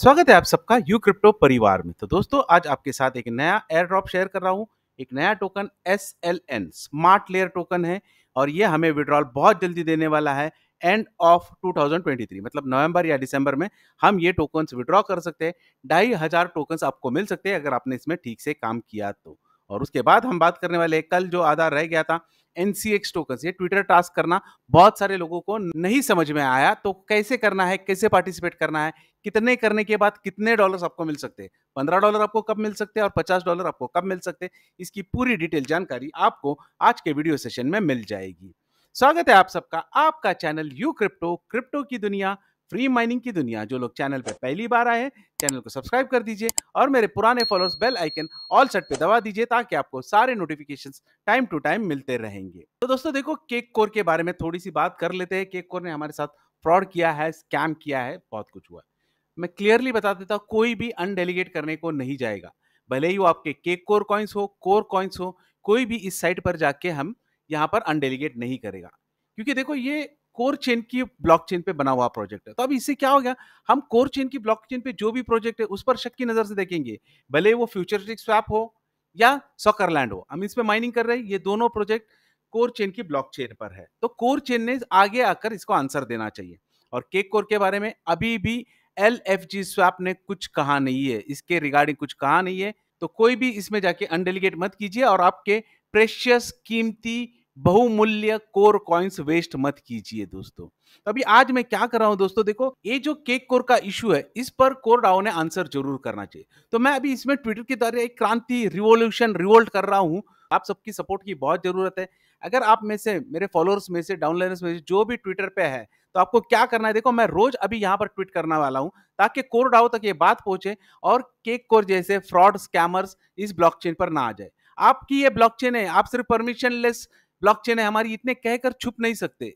स्वागत है आप सबका यू क्रिप्टो परिवार में तो दोस्तों आज आपके साथ एक नया एयर ड्रॉप शेयर कर रहा हूँ एक नया token S L N smart layer token है और ये हमें विड्रॉल बहुत जल्दी देने वाला है एंड ऑफ 2023 मतलब नवंबर या दिसंबर में हम ये टोकन्स विड्रॉ कर सकते हैं ढाई हज़ार टोकन्स आपको मिल सकते हैं अगर आपने इसमें ठीक से काम किया तो और उसके बाद हम बात करने वाले कल जो आधार रह गया था एनसीएक्स टोकन ये ट्विटर टास्क करना बहुत सारे लोगों को नहीं समझ में आया तो कैसे करना है कैसे पार्टिसिपेट करना है कितने करने के बाद कितने डॉलर्स आपको मिल सकते हैं पंद्रह डॉलर आपको कब मिल सकते हैं और पचास डॉलर आपको कब मिल सकते हैं इसकी पूरी डिटेल जानकारी आपको आज के वीडियो सेशन में मिल जाएगी स्वागत है आप सबका आपका चैनल यू क्रिप्टो क्रिप्टो की दुनिया फ्री माइनिंग की दुनिया जो लोग चैनल पर पहली बार आए हैं चैनल को सब्सक्राइब कर दीजिए और मेरे पुराने followers bell icon all set पे दबा दीजिए ताकि आपको सारे नोटिफिकेशन टाइम टू टाइम मिलते रहेंगे तो दोस्तों देखो केक कोर के बारे में थोड़ी सी बात कर लेते हैं केक कोर ने हमारे साथ फ्रॉड किया है स्कैम किया है बहुत कुछ हुआ मैं क्लियरली बता देता हूँ कोई भी अनडेलीगेट करने को नहीं जाएगा भले ही वो आपके केक कोर कॉइन्स हो कोर कॉइन्स हो कोई भी इस साइट पर जाके हम यहाँ पर अनडेलीगेट नहीं करेगा क्योंकि देखो ये कोर चेन की ब्लॉक चेन पे बना हुआ प्रोजेक्ट है तो अब इससे क्या हो गया हम कोर चेन की ब्लॉक चेन पे जो भी प्रोजेक्ट है उस पर शक की नजर से देखेंगे भले वो फ्यूचरिस्टिक स्वैप हो या सॉकरलैंड हो हम इस पे माइनिंग कर रहे हैं ये दोनों प्रोजेक्ट कोर चेन की ब्लॉक चेन पर है तो कोर चेन ने आगे आकर इसको आंसर देना चाहिए और केक कोर के बारे में अभी भी एल एफ जी स्वैप ने कुछ कहा नहीं है इसके रिगार्डिंग कुछ कहा नहीं है तो कोई भी इसमें जाके अनडेलीगेट मत कीजिए और आपके प्रेशियस कीमती बहुमूल्य कोर कॉइन्स वेस्ट मत कीजिए दोस्तों अभी आज मैं क्या कर रहा हूं दोस्तों देखो ये जो केक कोर का इशू है इस पर कोर डाओ ने आंसर जरूर करना चाहिए तो मैं अभी इसमें ट्विटर के द्वारा एक क्रांति रिवोल्यूशन रिवोल्ट कर रहा हूं आप सबकी सपोर्ट की बहुत जरूरत है अगर आप में से मेरे फॉलोअर्स में से डाउनलाइनर्स में से जो भी ट्विटर पे है तो आपको क्या करना है देखो मैं रोज अभी यहाँ पर ट्वीट करने वाला हूँ ताकि कोर डाओ तक ये बात पहुंचे और केक कोर जैसे फ्रॉड स्कैमर्स इस ब्लॉकचेन पर ना आ जाए आपकी ये ब्लॉकचेन है आप सिर्फ परमिशन लेस ब्लॉकचेन है हमारी इतने कहकर छुप नहीं सकते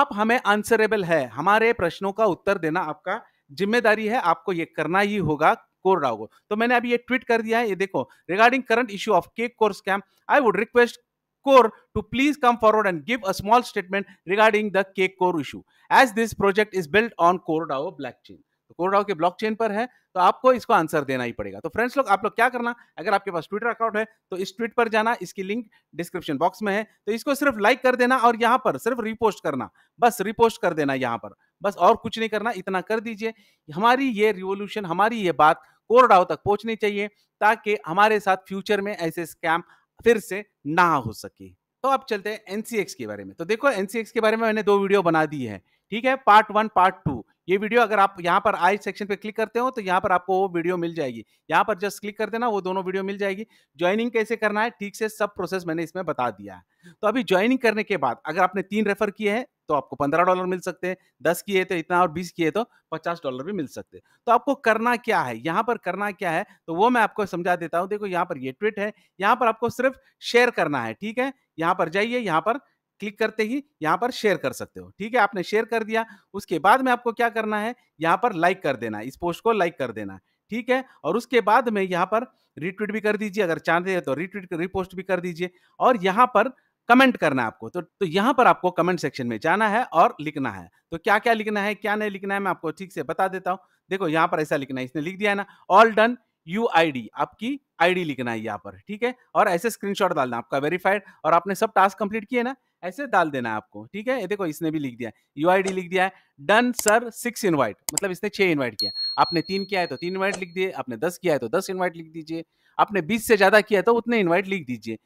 आप हमें आंसरेबल है हमारे प्रश्नों का उत्तर देना आपका जिम्मेदारी है आपको ये करना ही होगा कोर राव को तो मैंने अभी ये ट्वीट कर दिया है ये देखो regarding current issue of cake Core scam I would request Core to please come forward and give a statement regarding the cake Core issue as this project is is on Core Core blockchain कोडाव के blockchain पर है तो आपको इसको answer देना ही पड़ेगा तो फ्रेंड्स लोग आप लोग क्या करना अगर आपके पास ट्विटर अकाउंट है तो इस ट्वीट पर जाना इसकी लिंक डिस्क्रिप्शन बॉक्स में है तो इसको सिर्फ लाइक कर देना और यहाँ पर सिर्फ रिपोस्ट करना बस रिपोस्ट कर देना यहाँ पर बस और कुछ नहीं करना इतना कर दीजिए हमारी ये रिवोल्यूशन हमारी ये बात कोरडाव तक पहुँचनी चाहिए ताकि हमारे साथ फ्यूचर में ऐसे स्कैम फिर से ना हो सके तो आप चलते हैं एनसीएक्स के बारे में तो देखो एनसीएक्स के बारे में मैंने दो वीडियो बना दी है ठीक है पार्ट वन पार्ट टू ये वीडियो अगर आप यहाँ पर आई सेक्शन पे क्लिक करते हो तो यहाँ पर आपको वो वीडियो मिल जाएगी यहाँ पर जस्ट क्लिक कर देना वो दोनों वीडियो मिल जाएगी ज्वाइनिंग कैसे करना है ठीक से सब प्रोसेस मैंने इसमें बता दिया है तो अभी ज्वाइनिंग करने के बाद अगर आपने तीन रेफर किए हैं तो आपको पंद्रह डॉलर मिल सकते हैं दस किए तो इतना और बीस किए तो पचास डॉलर भी मिल सकते हैं तो आपको करना क्या है यहाँ पर करना क्या है तो वो मैं आपको समझा देता हूँ देखो यहाँ पर ये ट्विट है यहाँ पर आपको सिर्फ शेयर करना है ठीक है यहाँ पर जाइए यहाँ पर क्लिक करते ही यहाँ पर शेयर कर सकते हो ठीक है आपने शेयर कर दिया उसके बाद में आपको क्या करना है यहाँ पर लाइक कर देना इस पोस्ट को लाइक कर देना ठीक है और उसके बाद में यहाँ पर रिट्वीट भी कर दीजिए अगर चाहते हैं तो रिट्वीट रिपोस्ट भी कर दीजिए और यहाँ पर कमेंट करना है आपको तो तो यहाँ पर आपको कमेंट सेक्शन में जाना है और लिखना है तो क्या क्या लिखना है क्या नहीं लिखना है मैं आपको ठीक से बता देता हूँ देखो यहाँ पर ऐसा लिखना है इसने लिख दिया है ना ऑल डन यू आई आपकी आईडी लिखना है यहाँ पर ठीक है और ऐसे स्क्रीनशॉट डालना आपका वेरीफाइड और आपने सब टास्क कंप्लीट किए ना ऐसे डाल देना है आपको ठीक है ये देखो इसने भी लिख दिया यू आई डी लिख दिया है डन सर सिक्स इन्वाइट मतलब इसने छः इन्वाइट किया आपने तीन किया है तो तीन इन्वाइट लिख दिए आपने दस किया है तो दस इन्वाइट लिख दीजिए आपने बीस से ज़्यादा किया है तो उतने इन्वाइट लिख दीजिए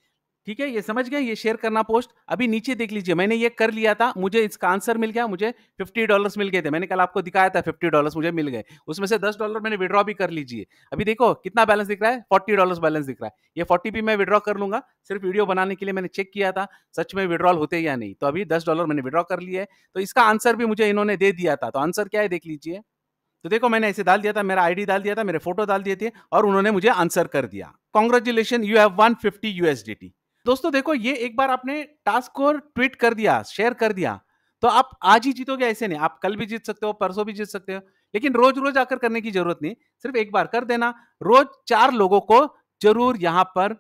ठीक है ये समझ गए ये शेयर करना पोस्ट अभी नीचे देख लीजिए मैंने ये कर लिया था मुझे इसका आंसर मिल गया मुझे फिफ्टी डॉलर्स मिल गए थे मैंने कल आपको दिखाया था फिफ्टी डॉलर्स मुझे मिल गए उसमें से दस डॉलर मैंने विड्रॉ भी कर लीजिए अभी देखो कितना बैलेंस दिख रहा है फोर्टी डॉलर बैलेंस दिख रहा है ये फोर्टी भी मैं विड्रॉ कर लूंगा सिर्फ वीडियो बनाने के लिए मैंने चेक किया था सच में विड्रॉल होते या नहीं तो अभी दस डॉलर मैंने विड्रॉ कर लिया है तो इसका आंसर भी मुझे इन्होंने दे दिया था तो आंसर क्या है देख लीजिए तो देखो मैंने ऐसे डाल दिया था मेरा आईडी डाल दिया था मेरे फोटो डाल दिए थे और उन्होंने मुझे आंसर कर दिया congratulation you have one fifty USDT दोस्तों देखो ये एक बार आपने टास्क को ट्वीट कर दिया शेयर कर दिया तो आप आज ही जीतोगे ऐसे नहीं आप कल भी जीत सकते हो परसों भी जीत सकते हो लेकिन रोज रोज आकर करने की जरूरत नहीं सिर्फ एक बार कर देना रोज चार लोगों को जरूर यहां पर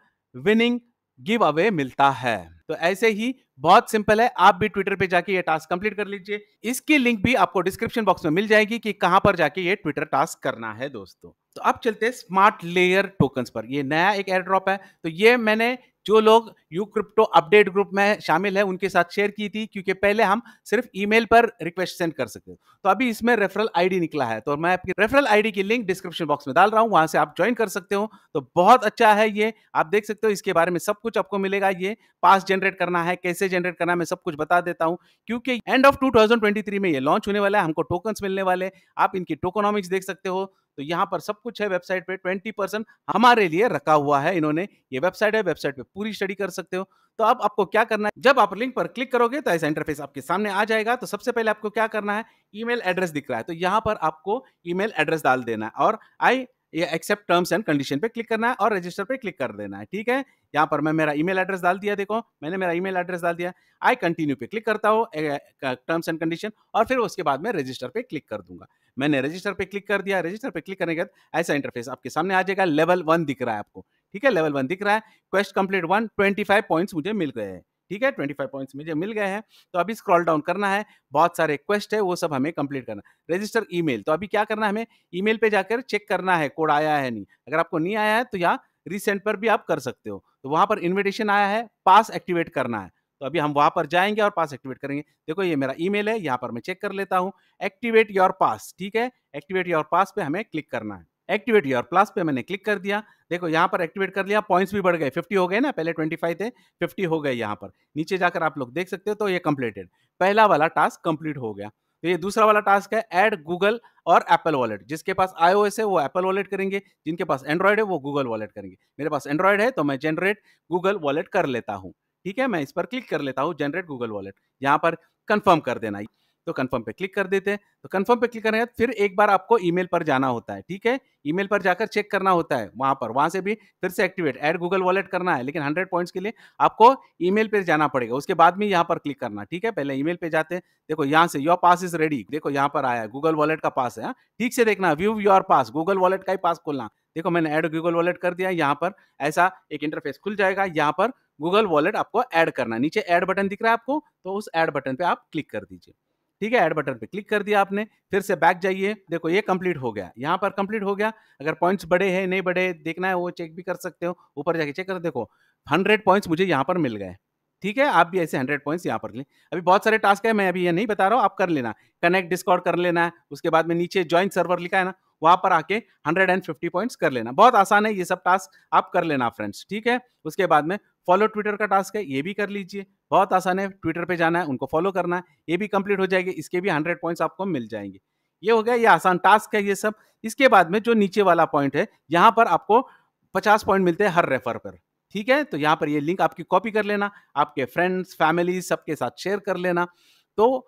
विनिंग गिव अवे मिलता है तो ऐसे ही बहुत सिंपल है आप भी ट्विटर पे जाके ये टास्क कंप्लीट कर लीजिए इसकी लिंक भी आपको डिस्क्रिप्शन बॉक्स में मिल जाएगी कि कहां पर जाके ये ट्विटर टास्क करना है दोस्तों तो अब चलते हैं स्मार्ट लेयर टोकन पर ये नया एक एयर ड्रॉप है तो ये मैंने जो लोग यू क्रिप्टो अपडेट ग्रुप में शामिल है उनके साथ शेयर की थी क्योंकि पहले हम सिर्फ ईमेल पर रिक्वेस्ट सेंड कर सकते तो अभी इसमें रेफरल आईडी निकला है तो मैं आपकी रेफरल आईडी की लिंक डिस्क्रिप्शन बॉक्स में डाल रहा हूँ वहां से आप ज्वाइन कर सकते हो तो बहुत अच्छा है ये आप देख सकते हो इसके बारे में सब कुछ आपको मिलेगा ये पास जनरेट करना है कैसे जनरेट करना है मैं सब कुछ बता देता हूँ क्योंकि एंड ऑफ 2023 में ये लॉन्च होने वाला है हमको टोकन मिलने वाले आप इनकी टोकोनॉमिक्स देख सकते हो तो यहाँ पर सब कुछ है वेबसाइट पे ट्वेंटी परसेंट हमारे लिए रखा हुआ है इन्होंने ये वेबसाइट है वेबसाइट पे पूरी स्टडी कर सकते हो तो अब आपको क्या करना है जब आप लिंक पर क्लिक करोगे तो ऐसा इंटरफेस आपके सामने आ जाएगा तो सबसे पहले आपको क्या करना है ईमेल एड्रेस दिख रहा है तो यहाँ पर आपको ईमेल एड्रेस डाल देना है और आई ये एक्सेप्ट टर्म्स एंड कंडीशन पे क्लिक करना है और रजिस्टर पे क्लिक कर देना है ठीक है यहाँ पर मैं मेरा ईमेल एड्रेस डाल दिया देखो मैंने मेरा ईमेल एड्रेस डाल दिया आई कंटिन्यू पे क्लिक करता हूँ टर्म्स एंड कंडीशन और फिर उसके बाद मैं रजिस्टर पे क्लिक कर दूंगा मैंने रजिस्टर पे क्लिक कर दिया रजिस्टर पे क्लिक करने के बाद ऐसा इंटरफेस आपके सामने आ जाएगा लेवल वन दिख रहा है आपको ठीक है लेवल वन दिख रहा है quest complete one twenty five points मुझे मिल गए हैं ठीक है ट्वेंटी फाइव पॉइंट्स मुझे मिल गए हैं तो अभी स्क्रॉल डाउन करना है बहुत सारे क्वेस्ट है वो सब हमें कंप्लीट करना रजिस्टर ईमेल तो अभी क्या करना है हमें ईमेल पे जाकर चेक करना है कोड आया है नहीं अगर आपको नहीं आया है तो यहाँ रिसेंट पर भी आप कर सकते हो तो वहां पर इन्विटेशन आया है पास एक्टिवेट करना है तो अभी हम वहां पर जाएंगे और पास एक्टिवेट करेंगे देखो ये मेरा ईमेल है यहाँ पर मैं चेक कर लेता हूँ एक्टिवेट योर पास ठीक है एक्टिवेट योर पास पे हमें क्लिक करना है एक्टिवेट योर प्लस पे मैंने क्लिक कर दिया देखो यहाँ पर एक्टिवेट कर लिया पॉइंट्स भी बढ़ गए 50 हो गए ना पहले 25 थे 50 हो गए यहाँ पर नीचे जाकर आप लोग देख सकते हो तो ये कंप्लीटेड पहला वाला टास्क कंप्लीट हो गया तो ये दूसरा वाला टास्क है ऐड गूगल और एप्पल वॉलेट जिसके पास आईओएस है वो एप्पल वॉलेट करेंगे जिनके पास एंड्रॉयड है वो गूगल वॉलेट करेंगे मेरे पास एंड्रॉयड है तो मैं जनरेट गूगल वॉलेट कर लेता हूँ ठीक है मैं इस पर क्लिक कर लेता हूँ जनरेट गूगल वॉलेट यहाँ पर कंफर्म कर देना तो कन्फर्म पे क्लिक कर देते हैं तो कन्फर्म पे क्लिक करने के बाद फिर एक बार आपको ईमेल पर जाना होता है ठीक है ईमेल पर जाकर चेक करना होता है वहां पर वहां से भी फिर से एक्टिवेट एड गूगल वॉलेट करना है लेकिन हंड्रेड पॉइंट्स के लिए आपको ई पर जाना पड़ेगा उसके बाद में यहाँ पर क्लिक करना ठीक है पहले ई मेल जाते हैं देखो यहाँ से योर पास इज रेडी देखो यहाँ पर आया गूगल वॉलेट का पास है हाँ? ठीक से देखना view your pass Google wallet का ही पास खोलना देखो मैंने ऐड गूगल वॉलेट कर दिया यहाँ पर ऐसा एक इंटरफेस खुल जाएगा यहाँ पर गूगल वॉलेट आपको ऐड करना नीचे ऐड बटन दिख रहा है आपको तो उस ऐड बटन पे आप क्लिक कर दीजिए ठीक है ऐड बटन पे क्लिक कर दिया आपने फिर से बैक जाइए देखो ये कंप्लीट हो गया यहाँ पर कंप्लीट हो गया अगर पॉइंट्स बड़े हैं नहीं बड़े देखना है वो चेक भी कर सकते हो ऊपर जाके चेक कर देखो हंड्रेड पॉइंट्स मुझे यहाँ पर मिल गए ठीक है आप भी ऐसे हंड्रेड पॉइंट्स यहाँ पर लें अभी बहुत सारे टास्क है मैं अभी ये नहीं बता रहा हूँ आप कर लेना कनेक्ट डिस्कॉर्ड कर लेना है उसके बाद में नीचे ज्वाइन सर्वर लिखा है ना वहां पर आके 150 पॉइंट्स कर लेना बहुत आसान है ये सब टास्क आप कर लेना फ्रेंड्स ठीक है उसके बाद में फॉलो ट्विटर का टास्क है ये भी कर लीजिए बहुत आसान है ट्विटर पे जाना है उनको फॉलो करना है ये भी कंप्लीट हो जाएगी इसके भी हंड्रेड पॉइंट्स आपको मिल जाएंगे ये हो गया ये आसान टास्क है ये सब इसके बाद में जो नीचे वाला पॉइंट है यहाँ पर आपको पचास पॉइंट मिलते हैं हर रेफर पर ठीक है तो यहाँ पर ये लिंक आपकी कॉपी कर लेना आपके फ्रेंड्स फैमिली सबके साथ शेयर कर लेना तो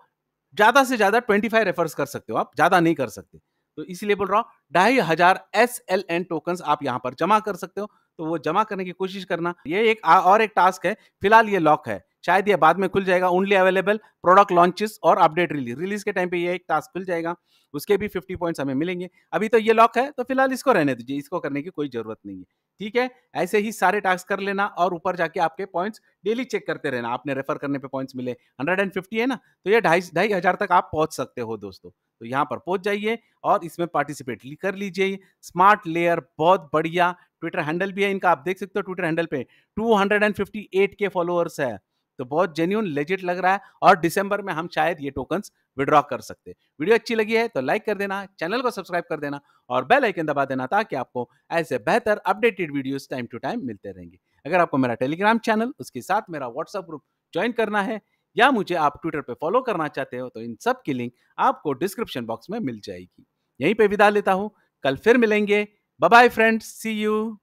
ज़्यादा से ज़्यादा ट्वेंटी फाइव रेफर्स कर सकते हो आप ज़्यादा नहीं कर सकते तो इसीलिए बोल रहा हूँ ढाई हजार एस एल एन टोकन आप यहाँ पर जमा कर सकते हो तो वो जमा करने की कोशिश करना ये एक और एक टास्क है फिलहाल ये लॉक है शायद ये बाद में खुल जाएगा ओनली अवेलेबल प्रोडक्ट लॉन्चेस और अपडेट रिलीज रिलीज के टाइम पे ये एक टास्क खुल जाएगा उसके भी 50 पॉइंट्स हमें मिलेंगे अभी तो ये लॉक है तो फिलहाल इसको रहने दीजिए इसको करने की कोई जरूरत नहीं है ठीक है ऐसे ही सारे टास्क कर लेना और ऊपर जाके आपके पॉइंट्स डेली चेक करते रहना आपने रेफर करने पे पॉइंट्स मिले 150 है ना तो ये ढाई ढाई हज़ार तक आप पहुंच सकते हो दोस्तों तो यहाँ पर पहुंच जाइए और इसमें पार्टिसिपेट कर लीजिए स्मार्ट लेयर बहुत बढ़िया ट्विटर हैंडल भी है इनका आप देख सकते हो ट्विटर हैंडल पे टू के फॉलोअर्स है तो बहुत जेन्यून लेजिट लग रहा है और दिसंबर में हम शायद ये टोकन विड्रॉ कर सकते हैं वीडियो अच्छी लगी है तो लाइक कर देना चैनल को सब्सक्राइब कर देना और बेल आइकन दबा देना ताकि आपको ऐसे बेहतर updated videos time to time मिलते रहेंगे अगर आपको मेरा टेलीग्राम चैनल उसके साथ मेरा व्हाट्सएप ग्रुप ज्वाइन करना है या मुझे आप ट्विटर पर फॉलो करना चाहते हो तो इन सब की लिंक आपको डिस्क्रिप्शन बॉक्स में मिल जाएगी यहीं पर विदा लेता हूँ कल फिर मिलेंगे बाय फ्रेंड्स सी यू